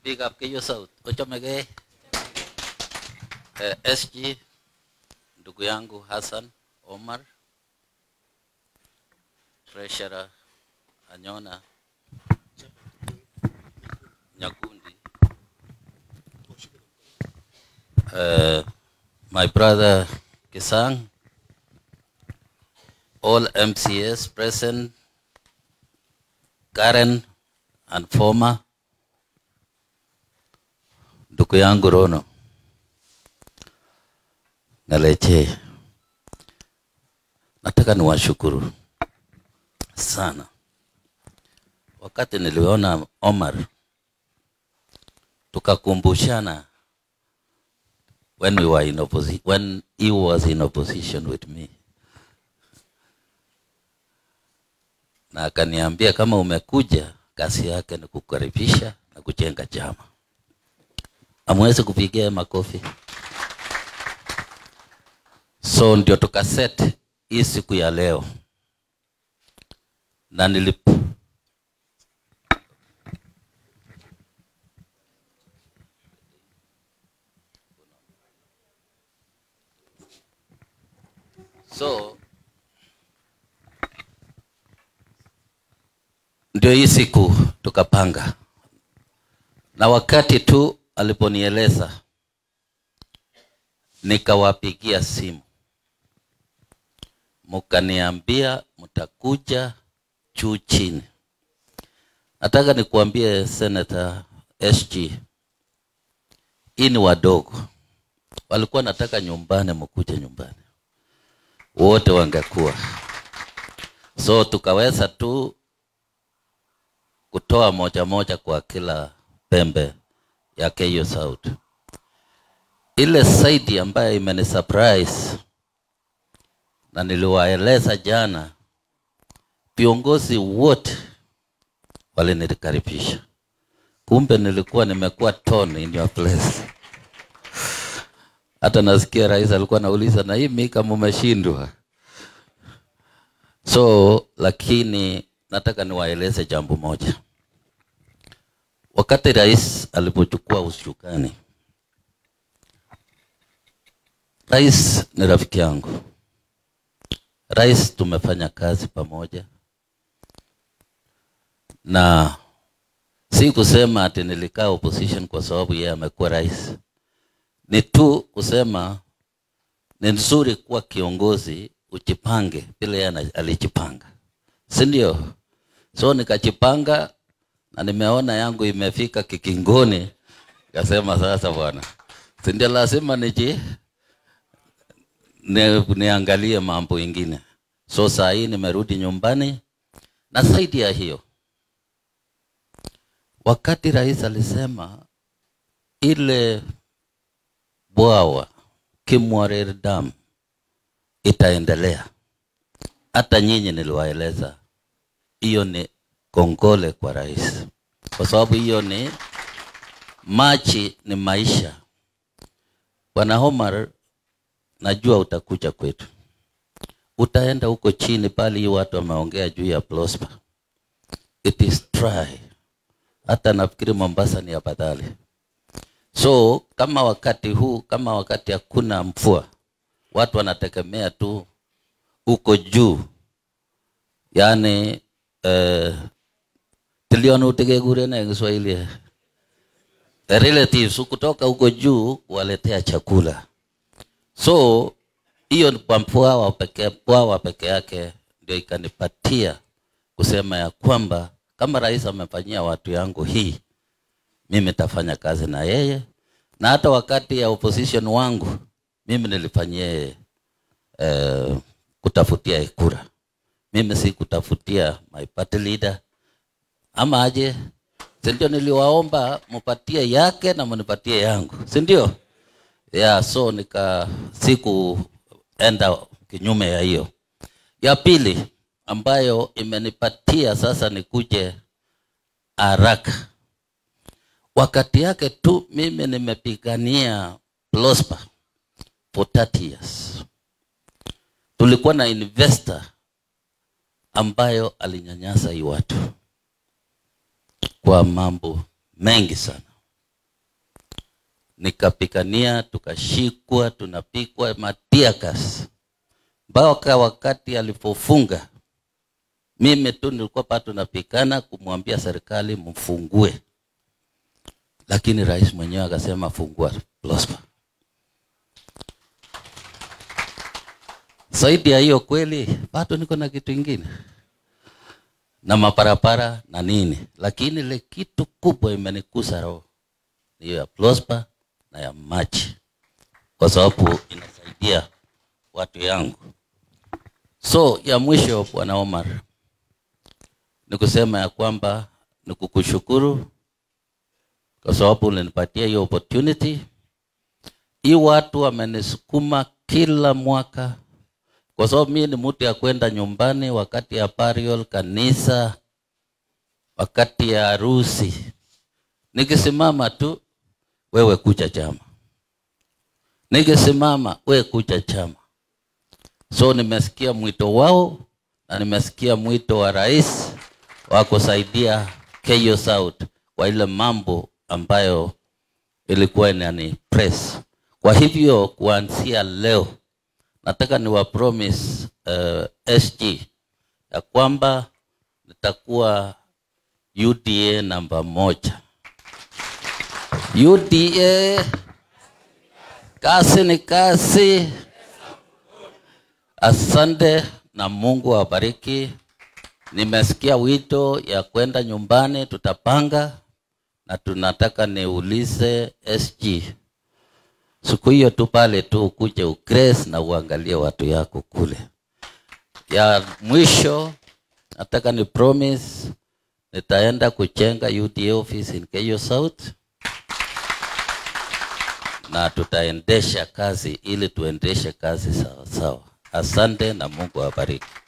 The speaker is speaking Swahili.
Big up Kiju South. mege. eh, SG, ndugu yangu Hassan Omar, Treasurer Anyona Nyakundi, uh, my brother Kisang, all MCS present, current and former. Ndugu yangu Rono Ngaleche, nataka niwashukuru sana. Wakati niliona Omar tukakumbushana when we were in opposition, when he was in opposition with me, na akaniambia kama umekuja, kazi yake ni kukaribisha na kujenga chama amwezi kupigia makofi so ndio tukaset hii siku ya leo na nilip so ndio hii siku tukapanga na wakati tu aliponieleza, nikawapigia simu, mukaniambia mtakuja juu chini. Nataka nikuambie Senator SG, hii ni wadogo, walikuwa nataka nyumbani, mkuje nyumbani, wote wangekuwa so tukaweza tu kutoa moja moja kwa kila pembe ya KO South. Ile side ambayo imenisurprise na niliwaeleza jana, viongozi wote walinikaribisha, kumbe nilikuwa nimekuwa tone in your place. Hata nasikia rais alikuwa nauliza na hii mika mumeshindwa. So lakini nataka niwaeleze jambo moja Wakati rais alipochukua ushukani, rais ni rafiki yangu. Rais tumefanya kazi pamoja, na si kusema ati nilikaa opposition kwa sababu yeye amekuwa rais, ni tu kusema ni nzuri kuwa kiongozi ujipange vile yeye alijipanga, si ndio? So nikajipanga na nimeona yangu imefika kikingoni, kasema sasa bwana, si ndio lazima niji ni, niangalie mambo ingine. So saa hii nimerudi nyumbani, na zaidi ya hiyo, wakati rais alisema ile bwawa Kimwarer Dam itaendelea, hata nyinyi niliwaeleza hiyo ni kongole kwa rais, kwa sababu hiyo ni machi, ni maisha. Bwana Omar, najua utakuja kwetu, utaenda huko chini pale, hii watu wameongea juu ya Prosper. It is try. Hata nafikiri Mombasa ni afadhali. So kama wakati huu, kama wakati hakuna mvua, watu wanategemea tu huko juu, yaani eh, Tilionuti kekure na Kiswahili eh, relatives kutoka huko juu kuwaletea chakula. So hiyo kwa mpwawa peke, yake ndio ikanipatia kusema ya kwamba kama rais amefanyia watu yangu hii, mimi tafanya kazi na yeye, na hata wakati ya opposition wangu mimi nilifanyia yeye eh, kutafutia kura. Mimi si kutafutia my party leader ama aje? Si ndio niliwaomba mupatie yake na mnipatie yangu, si ndio? Yeah, so nika sikuenda kinyume ya hiyo. Ya pili ambayo imenipatia sasa nikuje haraka, wakati yake tu mimi nimepigania Prosper for 30 years. Tulikuwa na investor ambayo alinyanyasa hii watu kwa mambo mengi sana nikapikania tukashikwa tunapikwa matiakas mpaka wakati alipofunga mimi tu nilikuwa pa tunapikana kumwambia serikali mfungue lakini rais mwenyewe akasema fungua prosper zaidi ya hiyo kweli bado niko na kitu ingine na maparapara na nini, lakini ile kitu kubwa imenikusa roho hiyo ya Prosper na ya machi, kwa sababu inasaidia watu yangu. So ya mwisho, Bwana Omar, ni kusema ya kwamba ni kukushukuru kwa sababu ulinipatia hiyo opportunity hii. Watu wamenisukuma kila mwaka kwa sababu mimi ni mtu ya kwenda nyumbani wakati ya burial, kanisa, wakati ya harusi. Nikisimama tu wewe kucha chama, nikisimama wewe kucha chama. So nimesikia mwito wao na nimesikia mwito wa rais wa kusaidia Keyo South kwa ile mambo ambayo ilikuwa ni press. Kwa hivyo kuanzia leo nataka ni wa promise uh, eh, SG ya kwamba nitakuwa UDA namba moja. UDA kazi ni kazi. Asante na Mungu awabariki. Nimesikia wito ya kwenda nyumbani, tutapanga na tunataka niulize SG siku hiyo tu pale tu ukuje ugrace na uangalie watu yako kule. Ya mwisho nataka ni promise nitaenda kuchenga UDA office in Keyo South na tutaendesha kazi ili tuendeshe kazi sawasawa. Asante na Mungu awabariki.